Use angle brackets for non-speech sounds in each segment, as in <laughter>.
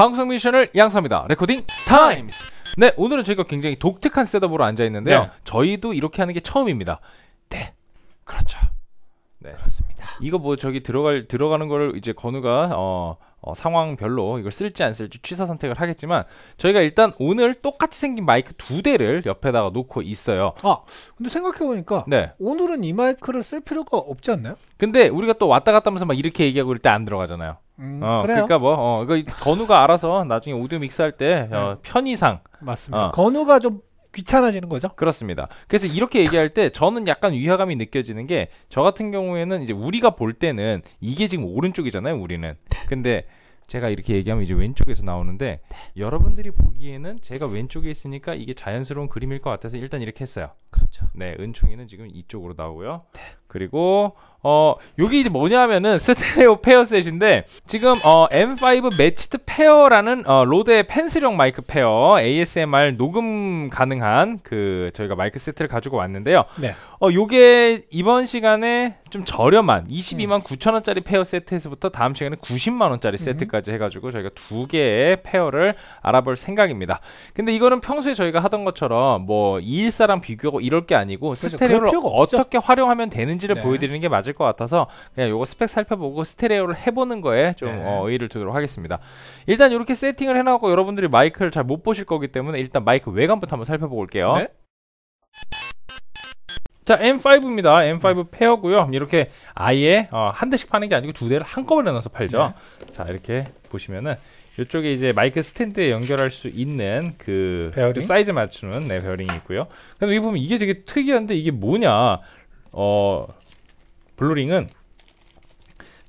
방송 미션을 양성합니다. 레코딩 타임스! 네, 오늘은 저희가 굉장히 독특한 셋업으로 앉아있는데요. 네. 저희도 이렇게 하는 게 처음입니다. 네, 그렇죠. 네. 그렇습니다. 이거 뭐 저기 들어갈, 들어가는 거를 이제 건우가, 어, 어, 상황별로 이걸 쓸지 안 쓸지 취사 선택을 하겠지만 저희가 일단 오늘 똑같이 생긴 마이크 두 대를 옆에다가 놓고 있어요. 아 근데 생각해 보니까 네. 오늘은 이 마이크를 쓸 필요가 없지 않나요? 근데 우리가 또 왔다 갔다 하면서 막 이렇게 얘기하고 이럴 때 안 들어가잖아요. 음, 어, 그래요. 그러니까 뭐 어, 이거 건우가 알아서 나중에 오디오 믹스할 때 어, 네. 편의상 맞습니다. 어. 건우가 좀 귀찮아지는 거죠? 그렇습니다. 그래서 이렇게 얘기할 때 저는 약간 위화감이 느껴지는 게 저 같은 경우에는 이제 우리가 볼 때는 이게 지금 오른쪽이잖아요, 우리는. 네. 근데 제가 이렇게 얘기하면 이제 왼쪽에서 나오는데 네. 여러분들이 보기에는 제가 왼쪽에 있으니까 이게 자연스러운 그림일 것 같아서 일단 이렇게 했어요. 그렇죠. 네, 은총이는 지금 이쪽으로 나오고요. 그리고 어 여기 이제 뭐냐면은 스테레오 페어 셋인데 지금 어 M5 매치트 페어라는 어 로데의 펜슬형 마이크 페어 ASMR 녹음 가능한 그 저희가 마이크 세트를 가지고 왔는데요. 네. 어 요게 이번 시간에 좀 저렴한 22만 음. 9천 원짜리 페어 세트에서부터 다음 시간에 90만 원짜리 음. 세트까지 해가지고 저희가 두 개의 페어를 알아볼 생각입니다. 근데 이거는 평소에 저희가 하던 것처럼 뭐2일사랑 비교하고 이럴 게 아니고 그렇죠. 스테레오를 어떻게 활용하면 되는지 있는지를 네. 보여드리는 게 맞을 것 같아서 그냥 요거 스펙 살펴보고 스테레오를 해보는 거에 좀 네. 어, 의의를 두도록 하겠습니다. 일단 이렇게 세팅을 해놓고 여러분들이 마이크를 잘 못 보실 거기 때문에 일단 마이크 외관부터 한번 살펴볼게요 네? 자 M5입니다. M5 네. 페어고요. 이렇게 아예 어, 한 대씩 파는 게 아니고 두 대를 한꺼번에 넣어서 팔죠. 네. 자 이렇게 보시면은 이쪽에 이제 마이크 스탠드에 연결할 수 있는 그, 그 베어링? 그 사이즈 맞추는 네, 베어링이 있고요. 근데 여기 보면 이게 되게 특이한데 이게 뭐냐? 어 블루링은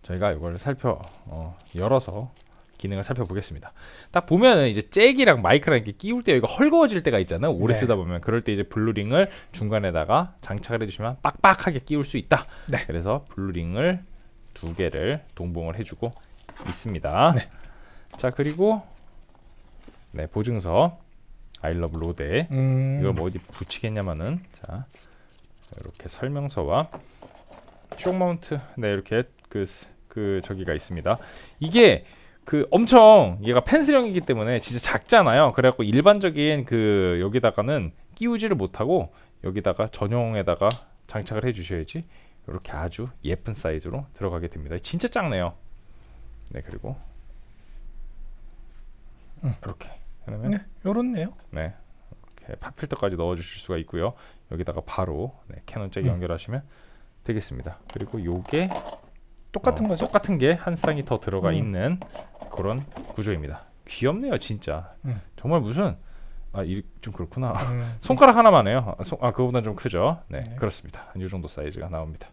저희가 이걸 살펴 어, 열어서 기능을 살펴보겠습니다. 딱 보면은 이제 잭이랑 마이크랑 이렇게 끼울 때 이거 헐거워질 때가 있잖아 오래 네. 쓰다 보면 그럴 때 이제 블루링을 중간에다가 장착을 해주시면 빡빡하게 끼울 수 있다. 네. 그래서 블루링을 두 개를 동봉을 해주고 있습니다. 네. 자 그리고 네 보증서 아이러브 로데 음... 이걸 뭐 어디 붙이겠냐면은 자 이렇게 설명서와 쇼 마운트 네 이렇게 그, 그 저기가 있습니다 이게 그 엄청 얘가 펜슬형이기 때문에 진짜 작잖아요 그래갖고 일반적인 그 여기다가는 끼우지를 못하고 여기다가 전용에다가 장착을 해 주셔야지 이렇게 아주 예쁜 사이즈로 들어가게 됩니다 진짜 작네요 네 그리고 응. 이렇게 그러면 네 요렇네요 네 이렇게 팝필터까지 넣어 주실 수가 있고요 여기다가 바로 네, 캐논 잭 음. 연결하시면 되겠습니다. 그리고 요게 똑같은 어, 거죠? 똑같은 게 한 쌍이 더 들어가 음. 있는 그런 구조입니다. 귀엽네요, 진짜. 음. 정말 무슨 아좀 그렇구나. 음. <laughs> 손가락 하나만 해요. 아, 아 그거보다 좀 크죠. 네, 네. 그렇습니다. 이 정도 사이즈가 나옵니다.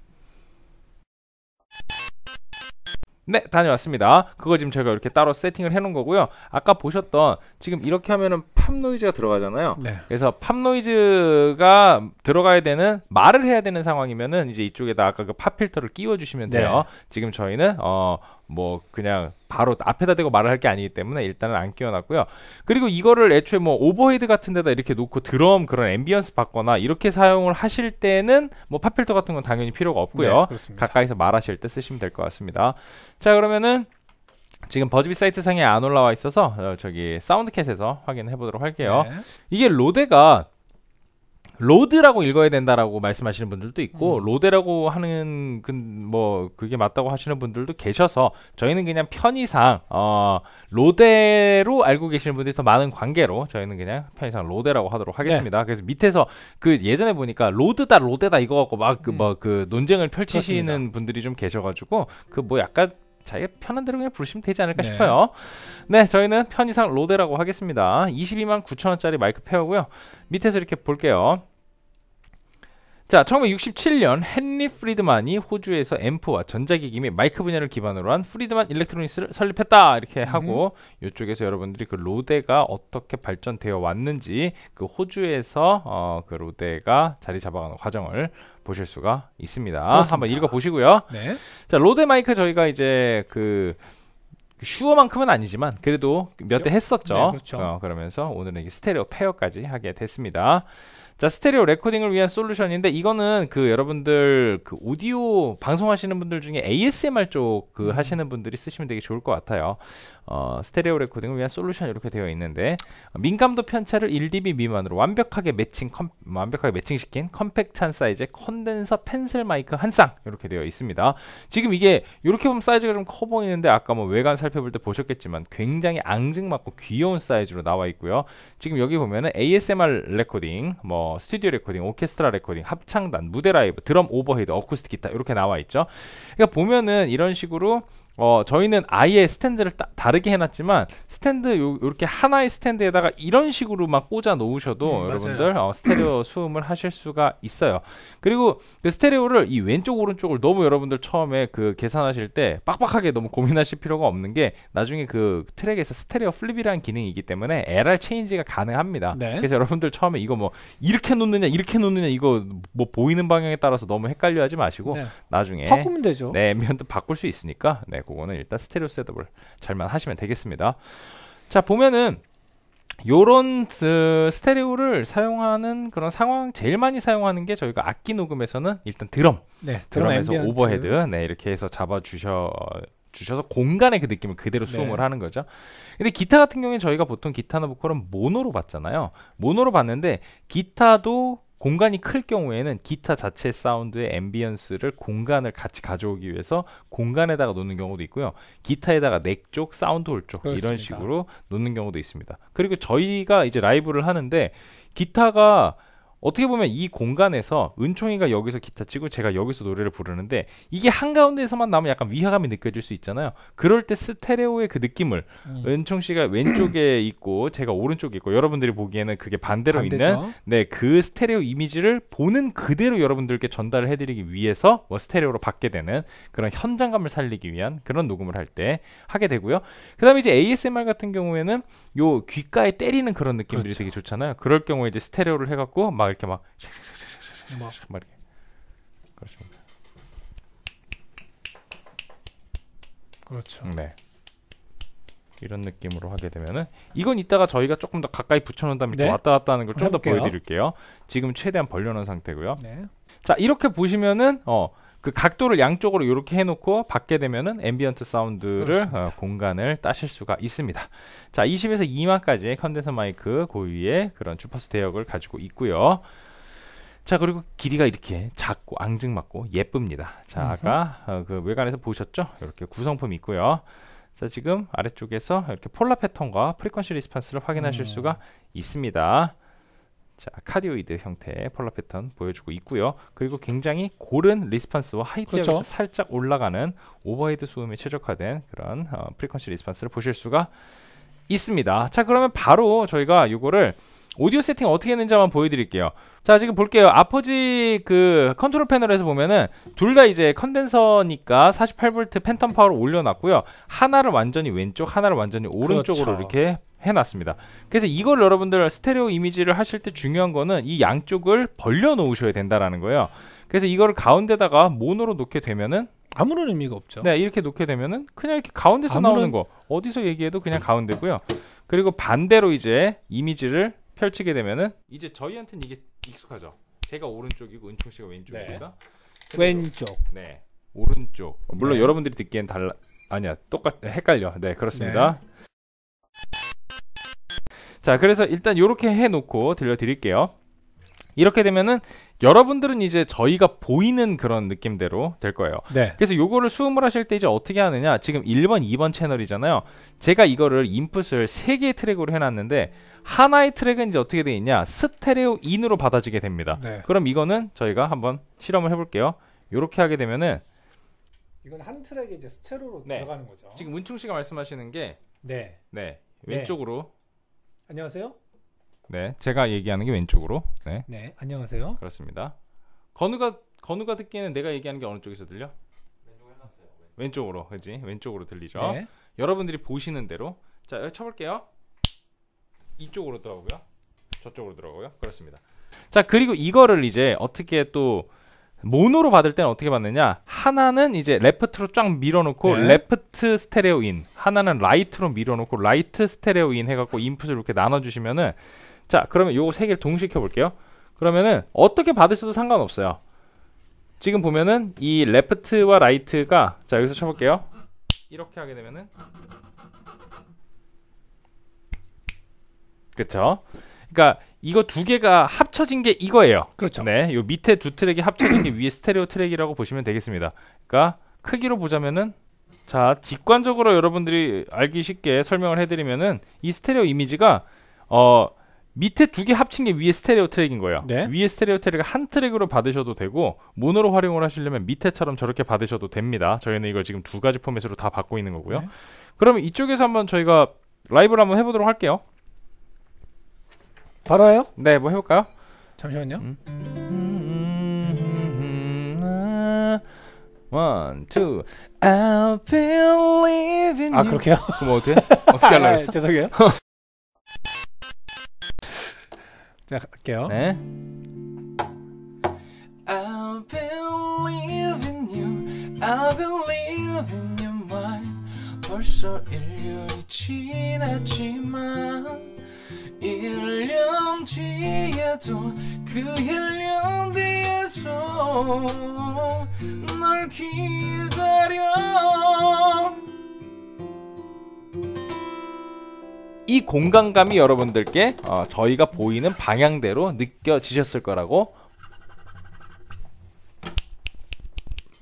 네 다녀왔습니다 그거 지금 제가 이렇게 따로 세팅을 해 놓은 거고요 아까 보셨던 지금 이렇게 하면은 팝 노이즈가 들어가잖아요 네. 그래서 팝 노이즈가 들어가야 되는 말을 해야 되는 상황이면은 이제 이쪽에다 아까 그팝 필터를 끼워 주시면 네. 돼요 네. 지금 저희는 어뭐 그냥 바로 앞에다 대고 말을 할 게 아니기 때문에 일단은 안 끼워놨고요. 그리고 이거를 애초에 뭐 오버헤드 같은 데다 이렇게 놓고 드럼 그런 앰비언스 받거나 이렇게 사용을 하실 때는 뭐파필터 같은 건 당연히 필요가 없고요. 네, 가까이서 말하실 때 쓰시면 될 것 같습니다. 자 그러면은 지금 버즈비 사이트 상에 안 올라와 있어서 어, 저기 사운드캣에서 확인해 보도록 할게요. 네. 이게 로데가 로드라고 읽어야 된다라고 말씀하시는 분들도 있고 음. 로데라고 하는 뭐 그게 맞다고 하시는 분들도 계셔서 저희는 그냥 편의상 어 로데로 알고 계시는 분들이 더 많은 관계로 저희는 그냥 편의상 로데라고 하도록 하겠습니다. 네. 그래서 밑에서 그 예전에 보니까 로드다 로데다 이거 갖고 막그 음. 뭐그 논쟁을 펼치시는 그렇습니다. 분들이 좀 계셔가지고 그 뭐 약간 자기가 편한 대로 그냥 부르시면 되지 않을까 네. 싶어요. 네, 저희는 편의상 로데라고 하겠습니다. 22만 9천 원짜리 마이크 페어고요. 밑에서 이렇게 볼게요. 자, 1967년 헨리 프리드만이 호주에서 앰프와 전자기기및 마이크 분야를 기반으로 한 프리드만 일렉트로닉스를 설립했다 이렇게 음. 하고 음. 이쪽에서 여러분들이 그 로데가 어떻게 발전되어 왔는지 그 호주에서 어, 그 로데가 자리 잡아가는 과정을 보실 수가 있습니다. 그렇습니다. 한번 읽어 보시고요. 네. 자, 로데 마이크 저희가 이제 그 슈어만큼은 아니지만 그래도 몇대 네, 했었죠. 네, 그렇죠. 어, 그러면서 오늘은 이 스테레오 페어까지 하게 됐습니다. 자 스테레오 레코딩을 위한 솔루션인데 이거는 그 여러분들 그 오디오 방송하시는 분들 중에 ASMR 쪽그 음. 하시는 분들이 쓰시면 되게 좋을 것 같아요. 어, 스테레오 레코딩을 위한 솔루션 이렇게 되어 있는데 민감도 편차를 1dB 미만으로 완벽하게 매칭 컴, 완벽하게 매칭시킨 컴팩트한 사이즈의 컨덴서 펜슬 마이크 한 쌍 이렇게 되어 있습니다. 지금 이게 이렇게 보면 사이즈가 좀 커 보이는데 아까 뭐 외관 살 살펴볼 때 보셨겠지만 굉장히 앙증맞고 귀여운 사이즈로 나와 있고요. 지금 여기 보면은 ASMR 레코딩, 뭐 스튜디오 레코딩, 오케스트라 레코딩, 합창단, 무대 라이브, 드럼 오버헤드, 어쿠스틱 기타 이렇게 나와 있죠. 그러니까 보면은 이런 식으로 어, 저희는 아예 스탠드를 따, 다르게 해놨지만 스탠드 요, 렇게 하나의 스탠드에다가 이런 식으로 막 꽂아 놓으셔도 음, 여러분들 어, 스테레오 <clears throat> 수음을 하실 수가 있어요. 그리고 그 스테레오를 이 왼쪽 오른쪽을 너무 여러분들 처음에 그 계산하실 때 빡빡하게 너무 고민하실 필요가 없는 게 나중에 그 트랙에서 스테레오 플립이라는 기능이기 때문에 LR 체인지가 가능합니다. 네. 그래서 여러분들 처음에 이거 뭐 이렇게 놓느냐 이렇게 놓느냐 이거 뭐 보이는 방향에 따라서 너무 헷갈려 하지 마시고 네. 나중에 바꾸면 되죠. 네, <laughs> 면도 바꿀 수 있으니까 네, 그거는 일단 스테레오 셋업을 잘만 하시면 되겠습니다 자 보면은 요런 그 스테레오를 사용하는 그런 상황 제일 많이 사용하는 게 저희가 악기 녹음에서는 일단 드럼 네, 드럼에서 드럼 오버헤드 네 이렇게 해서 잡아 주셔 주셔서 공간의 그 느낌을 그대로 수음을 네. 하는 거죠. 근데 기타 같은 경우에 저희가 보통 기타나 보컬은 모노로 봤잖아요. 모노로 봤는데 기타도 공간이 클 경우에는 기타 자체 사운드의 앰비언스를 공간을 같이 가져오기 위해서 공간에다가 놓는 경우도 있고요. 기타에다가 넥 쪽, 사운드 홀 쪽 이런 식으로 놓는 경우도 있습니다. 그리고 저희가 이제 라이브를 하는데 기타가 어떻게 보면 이 공간에서 은총이가 여기서 기타 치고 제가 여기서 노래를 부르는데 이게 한가운데에서만 나면 약간 위화감이 느껴질 수 있잖아요. 그럴 때 스테레오의 그 느낌을 음. 은총 씨가 왼쪽에 <clears throat> 있고 제가 오른쪽에 있고 여러분들이 보기에는 그게 반대로 반대죠? 있는 네, 그 스테레오 이미지를 보는 그대로 여러분들께 전달을 해 드리기 위해서 뭐 스테레오로 받게 되는 그런 현장감을 살리기 위한 그런 녹음을 할 때 하게 되고요. 그다음에 이제 ASMR 같은 경우에는 요 귓가에 때리는 그런 느낌들이 그렇죠. 되게 좋잖아요. 그럴 경우에 이제 스테레오를 해 갖고 막 이렇게 막, 이렇게. 그렇습니다. 그렇죠. 네. 이런 느낌으로 하게 되면은 이건 이따가 저희가 조금 더 가까이 붙여놓은 다음에 네. 왔다 갔다 하는 걸 좀 더 보여드릴게요. 지금 최대한 벌려놓은 상태고요. 네. 자 이렇게 보시면은 어그 각도를 양쪽으로 이렇게 해놓고 받게 되면은 앰비언트 사운드를 어, 공간을 따실 수가 있습니다. 자, 20에서 2만까지 컨덴서 마이크 고유의 그런 주파수 대역을 가지고 있고요. 자 그리고 길이가 이렇게 작고 앙증맞고 예쁩니다. 자 아까 어, 그 외관에서 보셨죠? 이렇게 구성품이 있고요. 자 지금 아래쪽에서 이렇게 폴라 패턴과 프리퀀시 리스판스를 확인하실 음. 수가 있습니다. 자, 카디오이드 형태의 폴라 패턴 보여주고 있고요. 그리고 굉장히 고른 리스판스와 하이 그렇죠. 에서 살짝 올라가는 오버헤드 수음에 최적화된 그런 어, 프리퀀시 리스판스를 보실 수가 있습니다. 자, 그러면 바로 저희가 이거를 오디오 세팅 어떻게 했는지 한번 보여드릴게요. 자, 지금 볼게요. 아퍼지 그 컨트롤 패널에서 보면은 둘 다 이제 컨덴서니까 4 8 v 팬텀 파워를 올려놨고요. 하나를 완전히 왼쪽, 하나를 완전히 오른쪽으로 그렇죠. 이렇게 해놨습니다. 그래서 이걸 여러분들 스테레오 이미지를 하실 때 중요한 거는 이 양쪽을 벌려 놓으셔야 된다라는 거예요. 그래서 이거를 가운데다가 모노로 놓게 되면은 아무런 의미가 없죠. 네, 이렇게 놓게 되면은 그냥 이렇게 가운데서 아무런... 나오는 거 어디서 얘기해도 그냥 가운데고요. 그리고 반대로 이제 이미지를 펼치게 되면은 이제 저희한테는 이게 익숙하죠. 제가 오른쪽이고 은총 씨가 왼쪽이니까 네. 왼쪽. 네, 오른쪽. 물론 네. 여러분들이 듣기엔 달라 아니야 똑같 헷갈려. 네, 그렇습니다. 네. 자 그래서 일단 이렇게 해놓고 들려드릴게요 이렇게 되면은 여러분들은 이제 저희가 보이는 그런 느낌대로 될 거예요. 네. 그래서 요거를 수음을 하실 때 이제 어떻게 하느냐. 지금 1번, 2번 채널이잖아요. 제가 이거를 인풋을 3개의 트랙으로 해놨는데 하나의 트랙은 이제 어떻게 되어 있냐. 스테레오 인으로 받아지게 됩니다. 네. 그럼 이거는 저희가 한번 실험을 해볼게요. 요렇게 하게 되면은 이건 한 트랙에 이제 스테로로 네. 들어가는 거죠. 지금 문총 씨가 말씀하시는 게 네. 네. 네. 왼쪽으로 안녕하세요. 네, 제가 얘기하는 게 왼쪽으로. 네. 네, 안녕하세요. 그렇습니다. 건우가 건우가 듣기에는 내가 얘기하는 게 어느 쪽에서 들려? 왼쪽으로, 그지? 왼쪽으로 들리죠. 네. 여러분들이 보시는 대로 자 여기 쳐볼게요. 이쪽으로 들어오고요. 저쪽으로 들어오고요. 그렇습니다. 자 그리고 이거를 이제 어떻게 또 모노로 받을 때는 어떻게 받느냐 하나는 이제 레프트로 쫙 밀어놓고 네. 레프트 스테레오 인 하나는 라이트로 밀어놓고 라이트 스테레오 인 해갖고 인풋을 이렇게 나눠주시면은 자 그러면 요거 세 개를 동시켜 에 볼게요 그러면은 어떻게 받으셔도 상관없어요 지금 보면은 이 레프트와 라이트가 자 여기서 쳐볼게요 이렇게 하게 되면은 그쵸 그러니까 이거 두 개가 합쳐진 게 이거예요. 그렇죠. 네, 요 밑에 두 트랙이 합쳐진 게 위에 스테레오 트랙이라고 보시면 되겠습니다. 그러니까 크기로 보자면은 자 직관적으로 여러분들이 알기 쉽게 설명을 해드리면은 이 스테레오 이미지가 어 밑에 두 개 합친 게 위에 스테레오 트랙인 거예요. 네. 위에 스테레오 트랙을 한 트랙으로 받으셔도 되고 모노로 활용을 하시려면 밑에처럼 저렇게 받으셔도 됩니다. 저희는 이걸 지금 두 가지 포맷으로 다 받고 있는 거고요. 네. 그러면 이쪽에서 한번 저희가 라이브를 한번 해보도록 할게요. 바로 해요? 네, 뭐 해볼까요? 잠시만요. 음. One, two. I believe in you. 그렇게요? 그럼 어떻게? 어떻게 하려 했어? 죄송해요. 자 갈게요. 네. I believe in you. I believe in your mind. 벌써 일년이 지났지만. 1년 뒤에도 그 1년 뒤에도 널 기다려 이 공간감이 여러분들께 어, 저희가 보이는 방향대로 느껴지셨을 거라고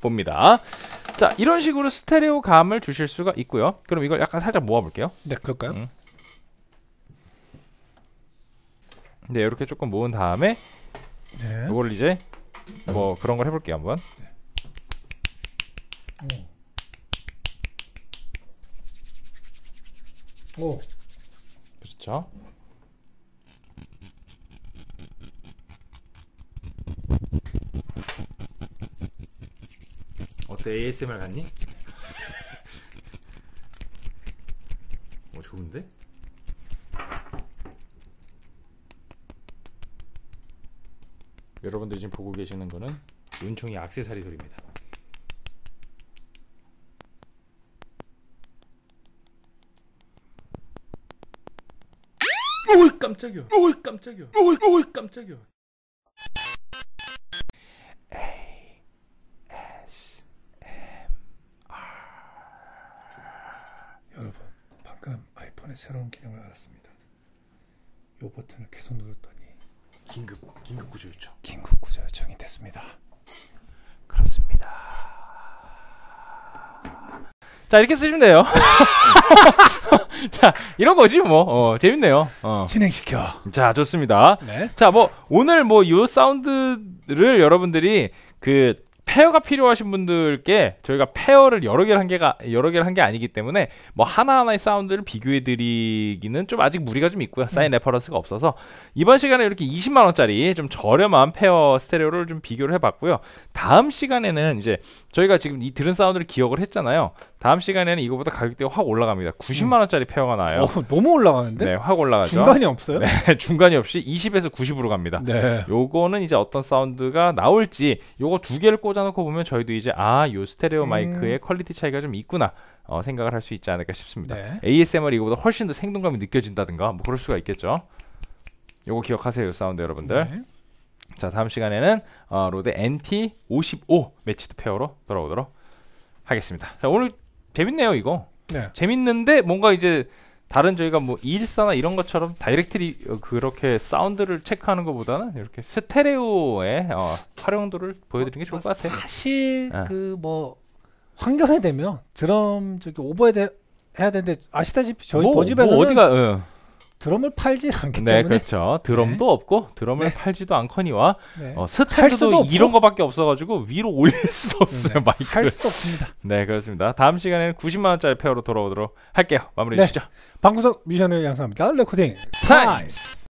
봅니다. 자, 이런 식으로 스테레오감을 주실 수가 있고요. 그럼 이걸 약간 살짝 모아볼게요. 네, 그럴까요? 음. 네 이렇게 조금 모은 다음에 네. 이걸 이제 뭐 그런 걸 해볼게요 한번 오. 오. 그렇죠 어때 ASMR 같니? 어 <laughs> 좋은데? 여러분들이 지금 보고 계시는 거는 은총이 악세사리 소리입니다. 오이 깜짝이야. 오이 깜짝이야. 오이 오이 깜짝이야. A S M R 여러분 방금 아이폰의 새로운 기능을 알았습니다. 이 버튼을 계속 누르더 긴급 긴급 구조 요청. 긴급 구조 요청이 됐습니다. 그렇습니다. 자 이렇게 쓰시면 돼요. <laughs> 자 이런 거지 뭐 어, 재밌네요. 어. 진행시켜. 자 좋습니다. 네. 자뭐 오늘 뭐 요 사운드를 여러분들이 그 페어가 필요하신 분들께 저희가 페어를 여러 개를 한 개가 여러 개를 한 게 아니기 때문에 뭐 하나하나의 사운드를 비교해 드리기는 좀 아직 무리가 좀 있고요. 사인 음. 레퍼런스가 없어서 이번 시간에 이렇게 20만 원짜리 좀 저렴한 페어 스테레오를 좀 비교를 해 봤고요. 다음 시간에는 이제 저희가 지금 이 들은 사운드를 기억을 했잖아요. 다음 시간에는 이거보다 가격대가 확 올라갑니다. 90만 원짜리 페어가 나요. 와 어, 너무 올라가는데? 네, 확 올라가죠. 중간이 없어요? 네, <laughs> 중간이 없이 20에서 90으로 갑니다. 네. 요거는 이제 어떤 사운드가 나올지 요거 두 개를 꽂아놓고 보면 저희도 이제 아, 요 스테레오 음. 마이크의 퀄리티 차이가 좀 있구나. 어, 생각을 할 수 있지 않을까 싶습니다. 네. ASMR 이거보다 훨씬 더 생동감이 느껴진다든가 뭐 그럴 수가 있겠죠. 요거 기억하세요, 사운드 여러분들. 네. 자, 다음 시간에는 어, 로데 NT 55 매치드 페어로 돌아오도록 하겠습니다. 자, 오늘 재밌네요 이거. 네. 재밌는데 뭔가 이제 다른 저희가 뭐 이일사나 이런 것처럼 다이렉트리 어, 그렇게 사운드를 체크하는 것보다는 이렇게 스테레오의 어, 활용도를 보여드리는 게 좋을 것 같아요. 사실 네. 예. 그뭐 환경에 되면 드럼 저기 오버에 대, 해야 되는데 아시다시피 저희 뭐, 버즈에서는 뭐 어디가 어. 드럼을 팔지 않기 네, 때문에 그렇죠. 드럼도 네. 없고 드럼을 네. 팔지도 않거니와 네. 어, 스탠드도 이런 거밖에 없어가지고 위로 올릴 수도 없어요 네. 마이크를. 할 수도 없습니다. 네 그렇습니다. 다음 시간에는 90만 원짜리 페어로 돌아오도록 할게요. 마무리해 주시죠. 방구석 뮤지션을 양성합니다. 레코딩 타임스.